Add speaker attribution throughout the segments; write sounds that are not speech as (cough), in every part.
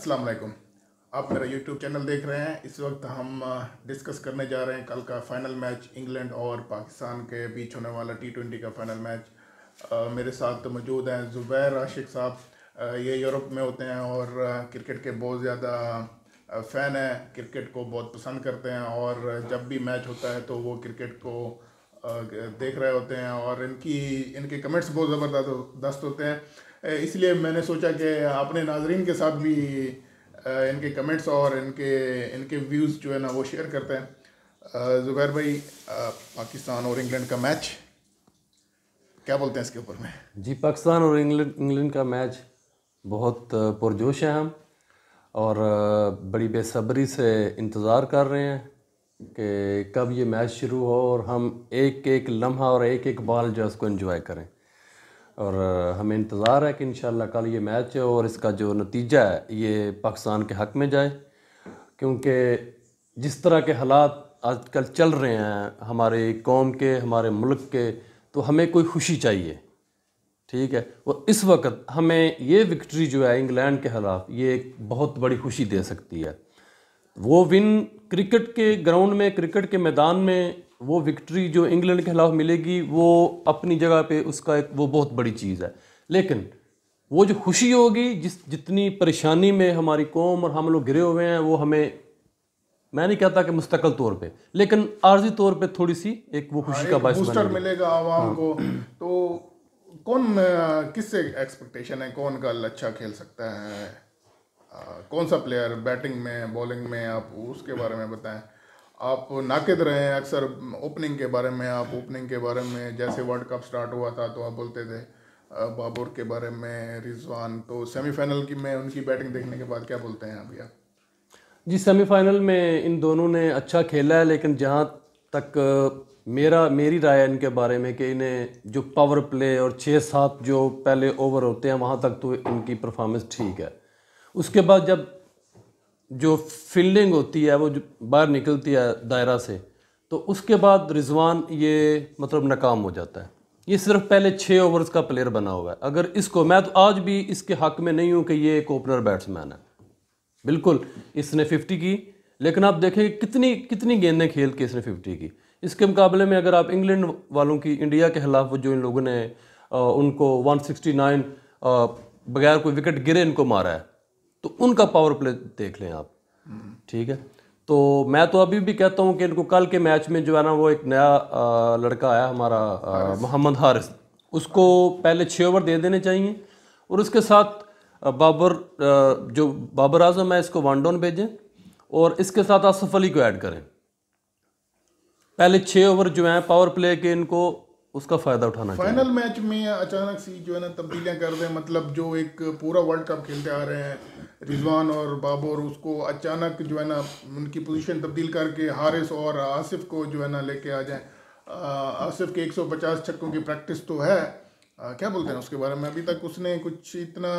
Speaker 1: अस्सलाम वालेकुम आप मेरा यूट्यूब चैनल देख रहे हैं इस वक्त हम डिस्कस करने जा रहे हैं कल का फाइनल मैच इंग्लैंड और पाकिस्तान के बीच होने वाला टी ट्वेंटी का फाइनल मैच आ, मेरे साथ मौजूद हैं ज़ुबैर आशिक साहब ये यूरोप में होते हैं और क्रिकेट के बहुत ज़्यादा फ़ैन हैं क्रिकेट को बहुत पसंद करते हैं और जब भी मैच होता है तो वो क्रिकेट को देख रहे होते हैं और इनकी इनके कमेंट्स बहुत ज़बरदस्त होते हैं इसलिए मैंने सोचा कि अपने नाजरन के साथ भी इनके कमेंट्स और इनके इनके व्यूज़ जो है ना वो शेयर करते हैं ज़ुबैर भाई पाकिस्तान और इंग्लैंड का मैच क्या बोलते हैं इसके ऊपर में
Speaker 2: जी पाकिस्तान और इंग्लैंड इंग्लैंड का मैच बहुत पुरजोश है हम और बड़ी बेसब्री से इंतज़ार कर रहे हैं कि कब ये मैच शुरू हो और हम एक एक लम्हा और एक एक बॉल जो है उसको इन्जॉय करें और हमें इंतज़ार है कि इन कल ये मैच है और इसका जो नतीजा है ये पाकिस्तान के हक़ में जाए क्योंकि जिस तरह के हालात आजकल चल रहे हैं हमारे कौम के हमारे मुल्क के तो हमें कोई खुशी चाहिए ठीक है और इस वक्त हमें ये विक्ट्री जो है इंग्लैंड के खिलाफ ये एक बहुत बड़ी खुशी दे सकती है वो विन क्रिकेट के ग्राउंड में क्रिकेट के मैदान में वो विक्ट्री जो इंग्लैंड के खिलाफ मिलेगी वो अपनी जगह पे उसका एक वो बहुत बड़ी चीज़ है लेकिन वो जो खुशी होगी जिस जितनी परेशानी में हमारी कौम और हम लोग गिरे हुए हैं वो हमें मैं नहीं कहता कि मुस्तकिल तौर पे लेकिन आर्जी तौर पे थोड़ी सी एक वो खुशी हाँ, का का बनेगा मिलेगा आवाम हाँ।
Speaker 1: को तो कौन किससे एक्सपेक्टेशन है कौन कल अच्छा खेल सकता है कौन सा प्लेयर बैटिंग में बॉलिंग में आप उसके बारे में बताएं आप नाक़द रहे हैं अक्सर ओपनिंग के बारे में आप ओपनिंग के बारे में जैसे वर्ल्ड कप स्टार्ट हुआ था तो आप बोलते थे बाबर के बारे में रिजवान तो सेमीफाइनल की में उनकी बैटिंग देखने के बाद क्या बोलते हैं अभी आप
Speaker 2: जी सेमीफाइनल में इन दोनों ने अच्छा खेला है लेकिन जहाँ तक मेरा मेरी राय है इनके बारे में कि इन्हें जो पावर प्ले और छः सात जो पहले ओवर होते हैं वहाँ तक तो इनकी परफॉर्मेंस ठीक है उसके बाद जब जो फील्डिंग होती है वो बाहर निकलती है दायरा से तो उसके बाद रिजवान ये मतलब नाकाम हो जाता है ये सिर्फ पहले छः ओवर्स का प्लेयर बना हुआ है अगर इसको मैं तो आज भी इसके हक में नहीं हूँ कि ये एक ओपनर बैट्समैन है बिल्कुल इसने फिफ्टी की लेकिन आप देखें कितनी कितनी गेंदें खेल के इसने फिफ्टी की इसके मुकाबले में अगर आप इंग्लैंड वालों की इंडिया के खिलाफ जो इन लोगों ने आ, उनको वन बगैर कोई विकेट गिरे इनको मारा है तो उनका पावर प्ले देख लें आप ठीक है तो मैं तो अभी भी कहता हूँ कि इनको कल के मैच में जो है ना वो एक नया आ, लड़का आया हमारा मोहम्मद हारिस उसको पहले छः ओवर दे देने चाहिए और उसके साथ बाबर जो बाबर आजम है इसको वन डाउन भेजें और इसके साथ आसफ अली को ऐड करें पहले छः ओवर जो हैं पावर प्ले के इनको उसका फ़ायदा उठाना फाइनल
Speaker 1: मैच में अचानक सी जो है ना तब्दीलियाँ कर दें मतलब जो एक पूरा वर्ल्ड कप खेलते आ रहे हैं रिजवान और बाबर उसको अचानक जो है ना उनकी पोजीशन तब्दील करके हारिस और आसिफ को जो है ना लेके आ जाएं आसिफ के 150 छक्कों की प्रैक्टिस तो है आ, क्या बोलते हैं उसके बारे में अभी तक उसने कुछ इतना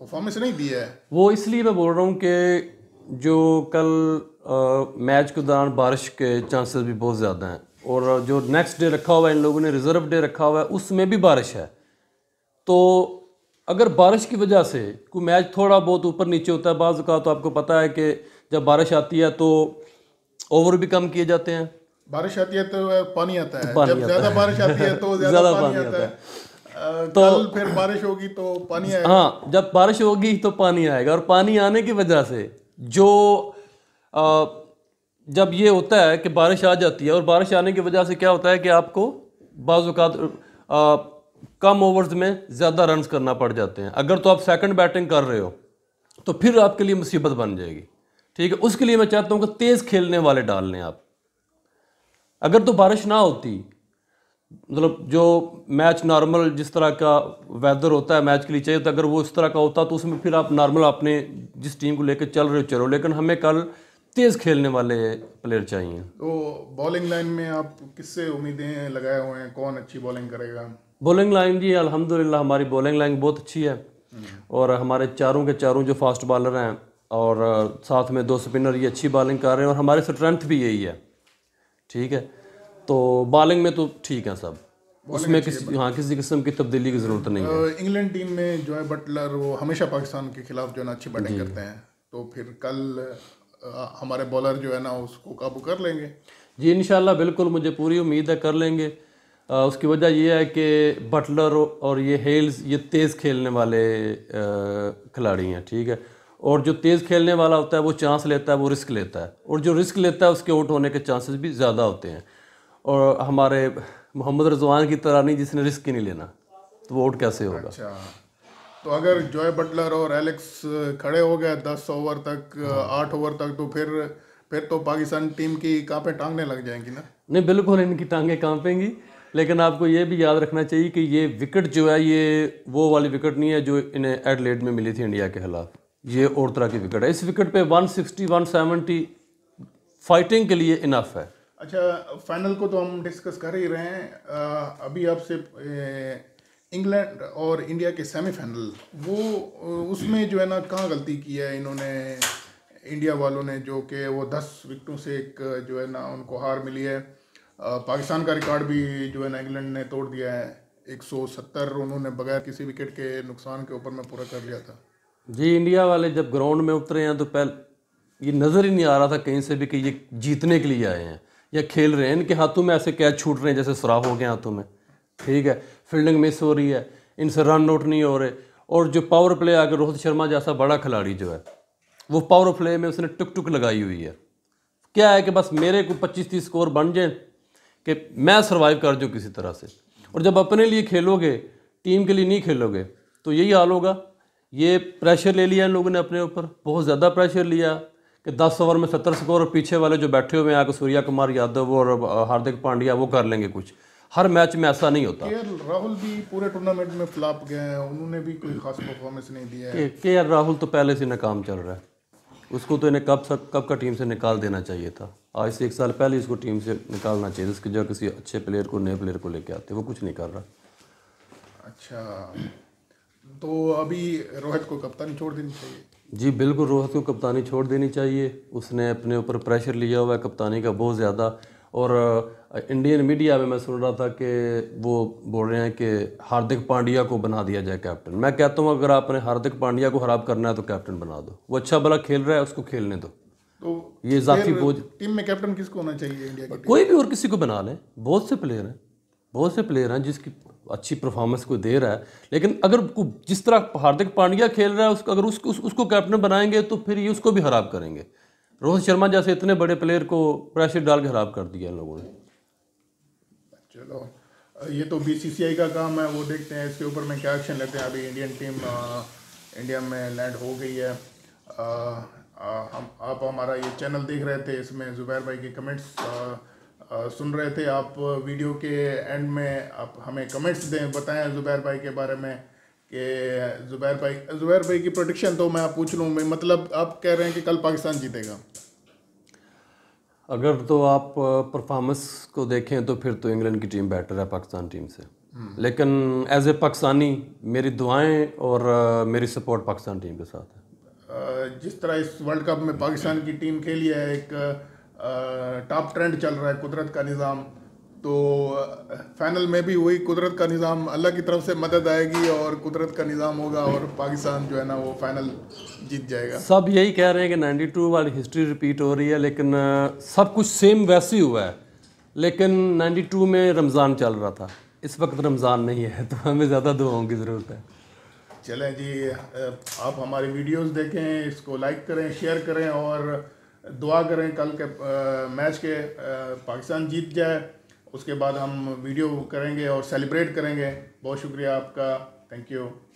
Speaker 1: परफॉर्मेंस नहीं दिया है वो
Speaker 2: इसलिए मैं बोल रहा हूँ कि जो कल आ, मैच के दौरान बारिश के चांसेस भी बहुत ज़्यादा हैं और जो नेक्स्ट डे रखा हुआ है इन लोगों ने रिज़र्व डे रखा हुआ है उसमें भी बारिश है तो अगर बारिश की वजह से कोई मैच थोड़ा बहुत ऊपर नीचे होता है बाज़ का तो आपको पता है कि जब बारिश आती है तो ओवर भी कम किए जाते हैं
Speaker 1: बारिश आती है तो पानी आता है पानी जब ज़्यादा बारिश आती है तो (laughs) ज़्यादा पानी, आता, है, तो कल फिर बारिश होगी तो पानी आएगा हाँ
Speaker 2: जब बारिश होगी तो पानी आएगा और पानी आने की वजह से जो जब ये होता है कि बारिश आ जाती है और बारिश आने की वजह से क्या होता है कि आपको बाज़ात कम ओवर्स में ज़्यादा रन करना पड़ जाते हैं अगर तो आप सेकंड बैटिंग कर रहे हो तो फिर आपके लिए मुसीबत बन जाएगी ठीक है उसके लिए मैं चाहता हूँ कि तेज़ खेलने वाले डाल लें आप अगर तो बारिश ना होती मतलब जो मैच नॉर्मल जिस तरह का वेदर होता है मैच के लिए चाहिए तो अगर वो इस तरह का होता तो उसमें फिर आप नॉर्मल अपने जिस टीम को लेकर चल रहे हो चलो लेकिन हमें कल तेज खेलने वाले प्लेयर चाहिए
Speaker 1: तो बॉलिंग लाइन में आप किससे उम्मीदें लगाए हुए हैं कौन अच्छी बॉलिंग करेगा
Speaker 2: बॉलिंग लाइन जी अल्हम्दुलिल्लाह हमारी बॉलिंग लाइन बहुत अच्छी है हम्म। और हमारे चारों के चारों जो फास्ट बॉलर हैं और साथ में दो स्पिनर ये अच्छी बॉलिंग कर रहे हैं और हमारी स्ट्रेंथ भी यही है ठीक है तो बॉलिंग में तो ठीक है सब उसमें किसी हाँ किसी किस्म की तब्दीली की ज़रूरत नहीं है
Speaker 1: इंग्लैंड टीम में जो है बटलर वो हमेशा पाकिस्तान के खिलाफ जो है अच्छी बैटिंग करते हैं तो फिर कल हमारे बॉलर जो है ना उसको काबू कर लेंगे
Speaker 2: जी इन बिल्कुल मुझे पूरी उम्मीद है कर लेंगे आ, उसकी वजह यह है कि बटलर और ये हेल्स ये तेज़ खेलने वाले खिलाड़ी हैं ठीक है और जो तेज़ खेलने वाला होता है वो चांस लेता है वो रिस्क लेता है और जो रिस्क लेता है उसके आउट होने के चांसेस भी ज़्यादा होते हैं और हमारे मोहम्मद रजवान की तरह नहीं जिसने रिस्क ही नहीं लेना तो वो आउट कैसे होगा अच्छा।
Speaker 1: तो अगर जॉय बटलर और एलेक्स uh, खड़े हो गए दस ओवर तक uh, हाँ। आठ ओवर तक तो फिर फिर तो पाकिस्तान टीम की कांपें टांगने लग जाएंगी ना
Speaker 2: नहीं बिल्कुल इनकी टांगें कांपेंगी लेकिन आपको ये भी याद रखना चाहिए कि ये विकेट जो है ये वो वाली विकेट नहीं है जो इन्हें एडलेट में मिली थी इंडिया के खिलाफ ये और तरह की विकेट है इस विकेट पे 160 170 फाइटिंग के लिए इनफ है
Speaker 1: अच्छा फाइनल को तो हम डिस्कस कर ही रहे हैं uh, अभी आपसे इंग्लैंड और इंडिया के सेमीफाइनल वो उसमें जो है ना कहाँ गलती की है इन्होंने इंडिया वालों ने जो कि वो दस विकटों से एक जो है ना उनको हार मिली है पाकिस्तान का रिकॉर्ड भी जो है ना इंग्लैंड ने तोड़ दिया है एक सौ सत्तर उन्होंने बगैर किसी विकेट के नुकसान के ऊपर में पूरा कर लिया था
Speaker 2: जी इंडिया वाले जब ग्राउंड में उतरे हैं तो पहले ये नज़र ही नहीं आ रहा था कहीं से भी कि ये जीतने के लिए आए हैं या खेल रहे हैं इनके हाथों में ऐसे कैच छूट रहे हैं जैसे हो गए हाथों में ठीक है फील्डिंग मिस हो रही है इनसे रन आउट नहीं हो रहे और जो पावर प्ले आकर रोहित शर्मा जैसा बड़ा खिलाड़ी जो है वो पावर प्ले में उसने टुक टुक लगाई हुई है क्या है कि बस मेरे को पच्चीस तीस स्कोर बन जाए कि मैं सर्वाइव कर जाऊँ किसी तरह से और जब अपने लिए खेलोगे टीम के लिए नहीं खेलोगे तो यही हाल होगा ये प्रेशर ले लिया इन लोगों ने अपने ऊपर बहुत ज़्यादा प्रेशर लिया कि दस ओवर में सत्तर स्कोर और पीछे वाले जो बैठे हुए हैं आकर सूर्या कुमार यादव और हार्दिक पांड्या वो कर लेंगे कुछ हर मैच में ऐसा नहीं होता
Speaker 1: राहुल भी पूरे टूर्नामेंट में फ्लॉप गए हैं उन्होंने भी कोई खास परफॉर्मेंस नहीं दिया है
Speaker 2: के आर राहुल तो पहले से नाकाम चल रहा है उसको तो इन्हें कब सक, कब का टीम से निकाल देना चाहिए था आज से एक साल पहले इसको टीम से निकालना चाहिए इसकी जगह किसी अच्छे प्लेयर को नए प्लेयर को लेके आते वो कुछ नहीं कर रहा
Speaker 1: अच्छा तो अभी रोहित को कप्तानी छोड़ देनी चाहिए
Speaker 2: जी बिल्कुल रोहित को कप्तानी छोड़ देनी चाहिए उसने अपने ऊपर प्रेशर लिया हुआ है कप्तानी का बहुत ज़्यादा और इंडियन मीडिया में मैं सुन रहा था कि वो बोल रहे हैं कि हार्दिक पांड्या को बना दिया जाए कैप्टन मैं कहता हूँ अगर आपने हार्दिक पांड्या को खराब करना है तो कैप्टन बना दो वो अच्छा भला खेल रहा है उसको खेलने दो तो ये इजाफी बोझ
Speaker 1: टीम में कैप्टन किसको होना चाहिए इंडिया की कोई भी और
Speaker 2: किसी को बना लें बहुत से प्लेयर हैं बहुत से प्लेयर हैं जिसकी अच्छी परफॉर्मेंस को दे रहा है लेकिन अगर जिस तरह हार्दिक पांड्या खेल रहा है उसको अगर उसको उसको कैप्टन बनाएंगे तो फिर ये उसको भी खराब करेंगे रोहित शर्मा जैसे इतने बड़े प्लेयर को प्रेशर डाल के खराब कर दिया इन लोगों ने
Speaker 1: चलो ये तो बीसीसीआई का काम है वो देखते हैं इसके ऊपर में क्या एक्शन लेते हैं अभी इंडियन टीम आ, इंडिया में लैंड हो गई है आ, आ, हम आप हमारा ये चैनल देख रहे थे इसमें ज़ुबैर भाई के कमेंट्स सुन रहे थे आप वीडियो के एंड में आप हमें कमेंट्स दें बताएं ज़ुबैर भाई के बारे में कि ज़ुबैर भाई ज़ुबैर भाई की प्रोडिक्शन तो मैं आप पूछ लूँ मैं मतलब आप कह रहे हैं कि कल पाकिस्तान जीतेगा
Speaker 2: अगर तो आप परफॉर्मेंस को देखें तो फिर तो इंग्लैंड की टीम बेटर है पाकिस्तान टीम से हम्म। लेकिन एज ए पाकिस्तानी मेरी दुआएं और मेरी सपोर्ट पाकिस्तान टीम के साथ
Speaker 1: है जिस तरह इस वर्ल्ड कप में पाकिस्तान की टीम खेली है एक टॉप ट्रेंड चल रहा है कुदरत का निज़ाम तो फाइनल में भी वही कुदरत का निज़ाम अल्लाह की तरफ से मदद आएगी और कुदरत का निज़ाम होगा और पाकिस्तान जो है ना वो फाइनल जीत जाएगा
Speaker 2: सब यही कह रहे हैं कि 92 वाली हिस्ट्री रिपीट हो रही है लेकिन सब कुछ सेम वैसे ही हुआ है लेकिन 92 में रमज़ान चल रहा था इस वक्त रमज़ान नहीं है तो हमें ज़्यादा दुआओं की ज़रूरत है
Speaker 1: चलें जी आप हमारी वीडियोज़ देखें इसको लाइक करें शेयर करें और दुआ करें कल के मैच के पाकिस्तान जीत जाए उसके बाद हम वीडियो करेंगे और सेलिब्रेट करेंगे बहुत शुक्रिया आपका थैंक यू